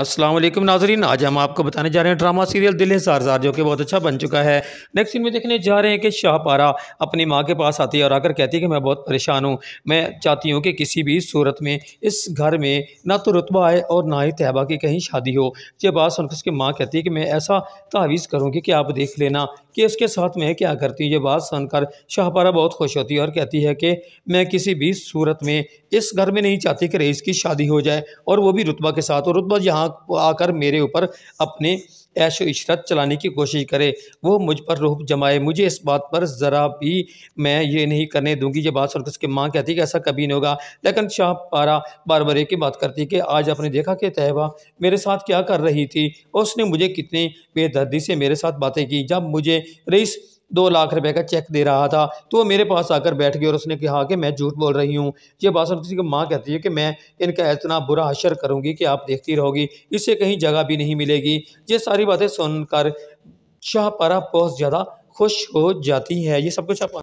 असलम नाजरीन आज हम आपको बताने जा रहे हैं ड्रामा सीरियल दिल सारजार जो कि बहुत अच्छा बन चुका है नेक्स्ट में देखने जा रहे हैं कि शाहपारा अपनी माँ के पास आती है और आकर कहती है कि मैं बहुत परेशान हूँ मैं चाहती हूँ कि किसी भी सूरत में इस घर में ना तो रुतबा आए और ना ही तहबा की कहीं शादी हो ये बात सुनकर उसकी माँ कहती है कि मैं ऐसा तावीज़ करूँगी कि आप देख लेना कि उसके साथ मैं क्या करती हूँ ये बात सुनकर शाहपारा बहुत खुश होती है और कहती है कि मैं किसी भी सूरत में इस घर में नहीं चाहती कि रईस की शादी हो जाए और वो भी रुतबा के साथ और रुतबा जहाँ आकर मेरे ऊपर अपने ऐशो इशरत चलाने की कोशिश करे वो मुझ पर रूप जमाए मुझे इस बात पर ज़रा भी मैं ये नहीं करने दूंगी ये बात सुनकर उसकी माँ कहती है कि ऐसा कभी नहीं होगा लेकिन शाह पारा बार बार एक ही बात करती कि आज आपने देखा कि तहबा मेरे साथ क्या कर रही थी उसने मुझे कितनी बेदर्दी से मेरे साथ बातें की जब मुझे रईस दो लाख रुपए का चेक दे रहा था तो वो मेरे पास आकर बैठ गई और उसने कहा कि मैं झूठ बोल रही हूँ ये बात सुन किसी की माँ कहती है कि मैं इनका इतना बुरा अशर करूँगी कि आप देखती रहोगी इससे कहीं जगह भी नहीं मिलेगी ये सारी बातें सुनकर शाहपारा बहुत ज़्यादा खुश हो जाती है ये सब कुछ आप